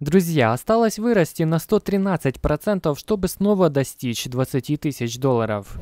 Друзья, осталось вырасти на 113%, чтобы снова достичь 20 тысяч долларов.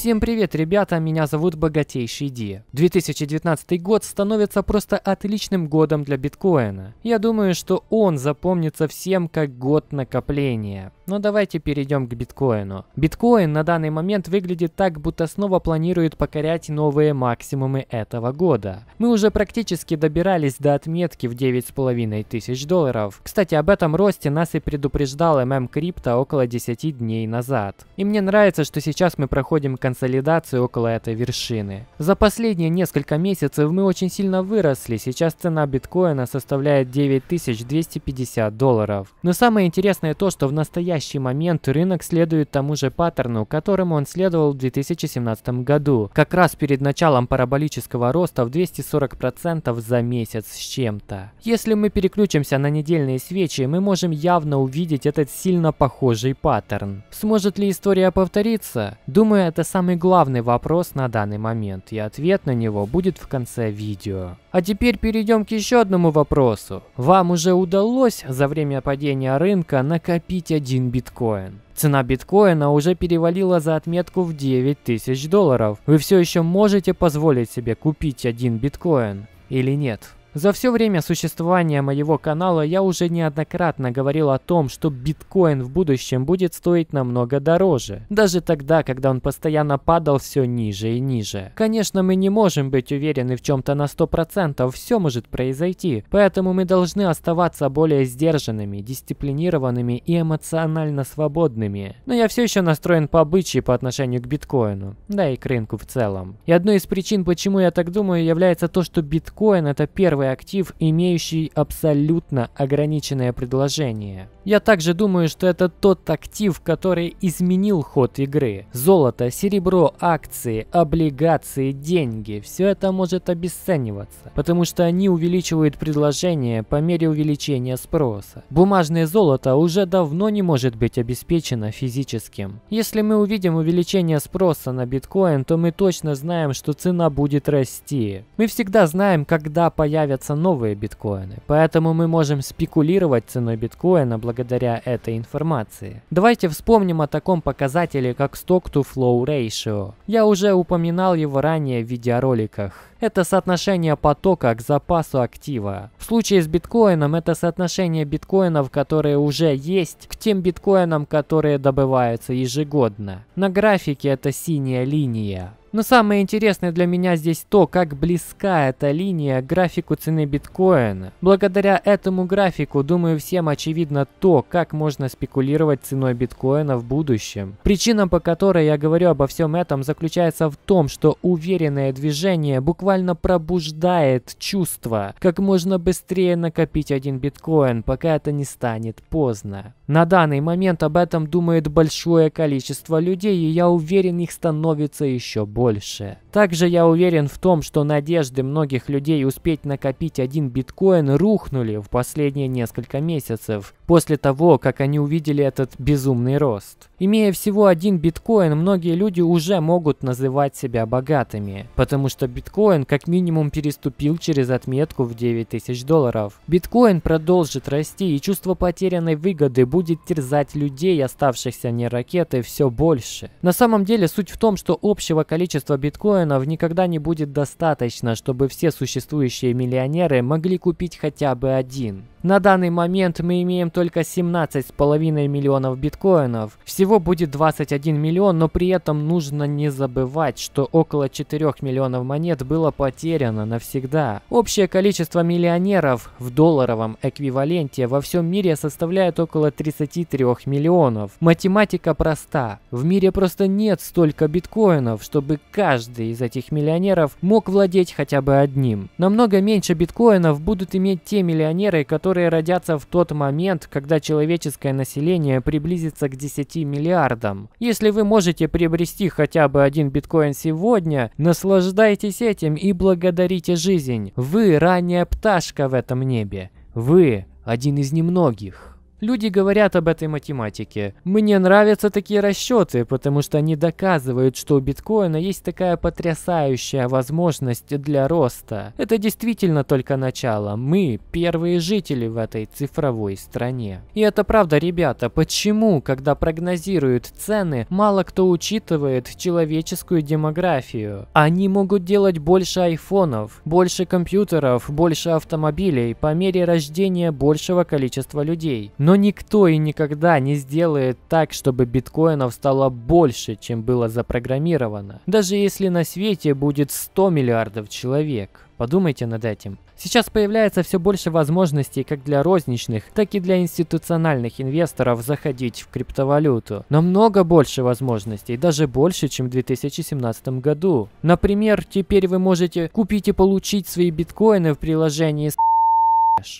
Всем привет, ребята, меня зовут Богатейший Ди. 2019 год становится просто отличным годом для биткоина. Я думаю, что он запомнится всем как год накопления. Но давайте перейдем к биткоину. Биткоин на данный момент выглядит так, будто снова планирует покорять новые максимумы этого года. Мы уже практически добирались до отметки в 9,5 тысяч долларов. Кстати, об этом росте нас и предупреждал ММ Крипто около 10 дней назад. И мне нравится, что сейчас мы проходим концентрацию консолидацию около этой вершины. За последние несколько месяцев мы очень сильно выросли, сейчас цена биткоина составляет 9250 долларов. Но самое интересное то, что в настоящий момент рынок следует тому же паттерну, которому он следовал в 2017 году, как раз перед началом параболического роста в 240% за месяц с чем-то. Если мы переключимся на недельные свечи, мы можем явно увидеть этот сильно похожий паттерн. Сможет ли история повториться? Думаю, это самое самый главный вопрос на данный момент, и ответ на него будет в конце видео. А теперь перейдем к еще одному вопросу. Вам уже удалось за время падения рынка накопить один биткоин? Цена биткоина уже перевалила за отметку в 9000 долларов. Вы все еще можете позволить себе купить один биткоин или нет? За все время существования моего канала я уже неоднократно говорил о том, что биткоин в будущем будет стоить намного дороже. Даже тогда, когда он постоянно падал все ниже и ниже. Конечно, мы не можем быть уверены в чем-то на 100%, все может произойти. Поэтому мы должны оставаться более сдержанными, дисциплинированными и эмоционально свободными. Но я все еще настроен по обычаи по отношению к биткоину, да и к рынку в целом. И одной из причин, почему я так думаю, является то, что биткоин это первый первый актив, имеющий абсолютно ограниченное предложение – я также думаю, что это тот актив, который изменил ход игры. Золото, серебро, акции, облигации, деньги – все это может обесцениваться, потому что они увеличивают предложение по мере увеличения спроса. Бумажное золото уже давно не может быть обеспечено физическим. Если мы увидим увеличение спроса на биткоин, то мы точно знаем, что цена будет расти. Мы всегда знаем, когда появятся новые биткоины, поэтому мы можем спекулировать ценой биткоина благодаря благодаря этой информации. Давайте вспомним о таком показателе, как Stock-to-Flow Ratio. Я уже упоминал его ранее в видеороликах. Это соотношение потока к запасу актива. В случае с биткоином это соотношение биткоинов, которые уже есть, к тем биткоинам, которые добываются ежегодно. На графике это синяя линия. Но самое интересное для меня здесь то, как близка эта линия к графику цены биткоина. Благодаря этому графику, думаю, всем очевидно то, как можно спекулировать ценой биткоина в будущем. Причина, по которой я говорю обо всем этом, заключается в том, что уверенное движение буквально пробуждает чувство, как можно быстрее накопить один биткоин, пока это не станет поздно. На данный момент об этом думает большое количество людей, и я уверен, их становится еще больше. Также я уверен в том, что надежды многих людей успеть накопить один биткоин рухнули в последние несколько месяцев, после того, как они увидели этот безумный рост. Имея всего один биткоин, многие люди уже могут называть себя богатыми, потому что биткоин как минимум переступил через отметку в 9000 долларов. Биткоин продолжит расти, и чувство потерянной выгоды будет терзать людей, оставшихся не ракеты, все больше. На самом деле суть в том, что общего количества биткоинов никогда не будет достаточно, чтобы все существующие миллионеры могли купить хотя бы один. На данный момент мы имеем только 17,5 миллионов биткоинов. Всего всего будет 21 миллион, но при этом нужно не забывать, что около 4 миллионов монет было потеряно навсегда. Общее количество миллионеров в долларовом эквиваленте во всем мире составляет около 33 миллионов. Математика проста. В мире просто нет столько биткоинов, чтобы каждый из этих миллионеров мог владеть хотя бы одним. Намного меньше биткоинов будут иметь те миллионеры, которые родятся в тот момент, когда человеческое население приблизится к 10 миллионам миллиардам. Если вы можете приобрести хотя бы один биткоин сегодня, наслаждайтесь этим и благодарите жизнь. Вы ранняя пташка в этом небе. Вы один из немногих. Люди говорят об этой математике. Мне нравятся такие расчеты, потому что они доказывают, что у биткоина есть такая потрясающая возможность для роста. Это действительно только начало. Мы первые жители в этой цифровой стране. И это правда, ребята, почему, когда прогнозируют цены, мало кто учитывает человеческую демографию? Они могут делать больше айфонов, больше компьютеров, больше автомобилей, по мере рождения большего количества людей. Но но никто и никогда не сделает так, чтобы биткоинов стало больше, чем было запрограммировано. Даже если на свете будет 100 миллиардов человек. Подумайте над этим. Сейчас появляется все больше возможностей как для розничных, так и для институциональных инвесторов заходить в криптовалюту. Намного больше возможностей, даже больше, чем в 2017 году. Например, теперь вы можете купить и получить свои биткоины в приложении с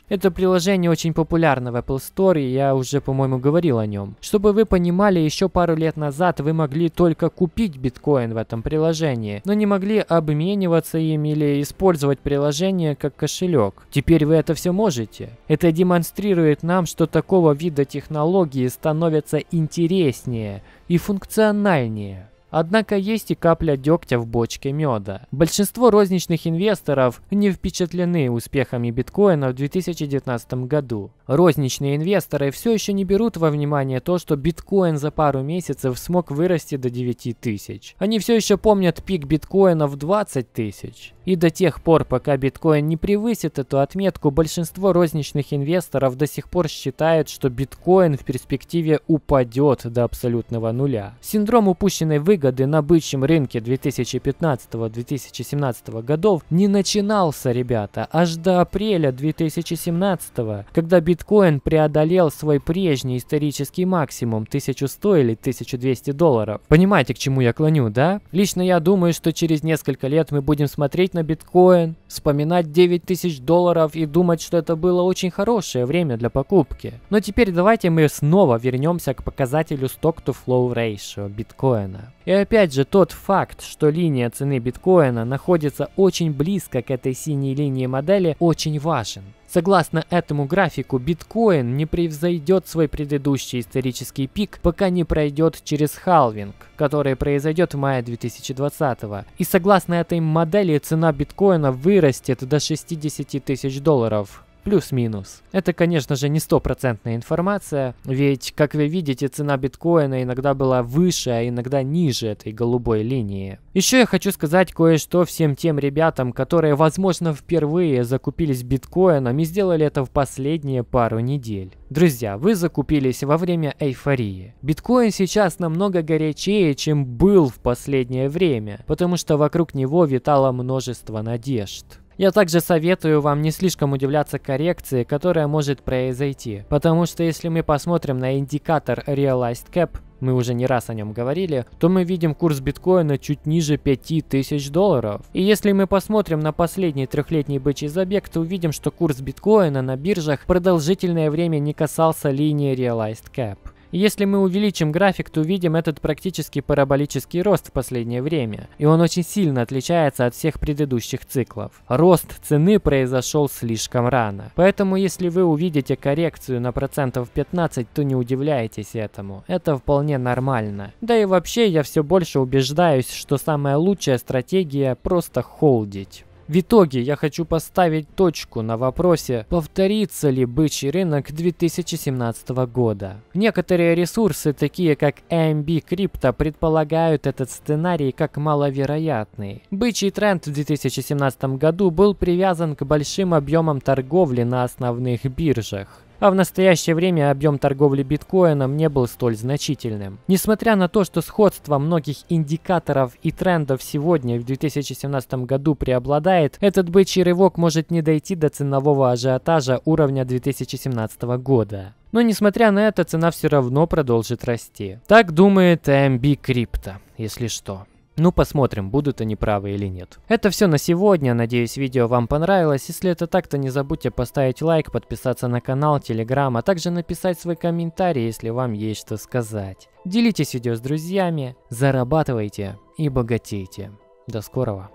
это приложение очень популярно в Apple Store, и я уже, по-моему, говорил о нем. Чтобы вы понимали, еще пару лет назад вы могли только купить биткоин в этом приложении, но не могли обмениваться им или использовать приложение как кошелек. Теперь вы это все можете. Это демонстрирует нам, что такого вида технологии становятся интереснее и функциональнее. Однако есть и капля дегтя в бочке меда. Большинство розничных инвесторов не впечатлены успехами биткоина в 2019 году. Розничные инвесторы все еще не берут во внимание то, что биткоин за пару месяцев смог вырасти до 9 тысяч. Они все еще помнят пик биткоина в 20 тысяч. И до тех пор, пока биткоин не превысит эту отметку, большинство розничных инвесторов до сих пор считают, что биткоин в перспективе упадет до абсолютного нуля. Синдром упущенной выгоды на бычьем рынке 2015-2017 годов не начинался, ребята, аж до апреля 2017, когда биткоин преодолел свой прежний исторический максимум 1100 или 1200 долларов. Понимаете, к чему я клоню, да? Лично я думаю, что через несколько лет мы будем смотреть на на биткоин, вспоминать 9 тысяч долларов и думать, что это было очень хорошее время для покупки. Но теперь давайте мы снова вернемся к показателю Stock to Flow Ratio биткоина. И опять же тот факт, что линия цены биткоина находится очень близко к этой синей линии модели очень важен. Согласно этому графику, биткоин не превзойдет свой предыдущий исторический пик, пока не пройдет через халвинг, который произойдет в мае 2020 -го. И согласно этой модели, цена биткоина вырастет до 60 тысяч долларов. Плюс-минус. Это, конечно же, не стопроцентная информация, ведь, как вы видите, цена биткоина иногда была выше, а иногда ниже этой голубой линии. Еще я хочу сказать кое-что всем тем ребятам, которые, возможно, впервые закупились биткоином и сделали это в последние пару недель. Друзья, вы закупились во время эйфории. Биткоин сейчас намного горячее, чем был в последнее время, потому что вокруг него витало множество надежд. Я также советую вам не слишком удивляться коррекции, которая может произойти, потому что если мы посмотрим на индикатор Realized Cap, мы уже не раз о нем говорили, то мы видим курс биткоина чуть ниже 5000 долларов. И если мы посмотрим на последний трехлетний бычий забег, то увидим, что курс биткоина на биржах продолжительное время не касался линии Realized Cap если мы увеличим график, то увидим этот практически параболический рост в последнее время, и он очень сильно отличается от всех предыдущих циклов. Рост цены произошел слишком рано, поэтому если вы увидите коррекцию на процентов 15, то не удивляйтесь этому, это вполне нормально. Да и вообще я все больше убеждаюсь, что самая лучшая стратегия просто холдить. В итоге я хочу поставить точку на вопросе, повторится ли бычий рынок 2017 года. Некоторые ресурсы, такие как AMB Crypto, предполагают этот сценарий как маловероятный. Бычий тренд в 2017 году был привязан к большим объемам торговли на основных биржах а в настоящее время объем торговли биткоином не был столь значительным. Несмотря на то, что сходство многих индикаторов и трендов сегодня в 2017 году преобладает, этот бычий рывок может не дойти до ценового ажиотажа уровня 2017 года. Но несмотря на это, цена все равно продолжит расти. Так думает AMB Crypto, если что. Ну, посмотрим, будут они правы или нет. Это все на сегодня. Надеюсь, видео вам понравилось. Если это так, то не забудьте поставить лайк, подписаться на канал, телеграм, а также написать свой комментарий, если вам есть что сказать. Делитесь видео с друзьями, зарабатывайте и богатейте. До скорого.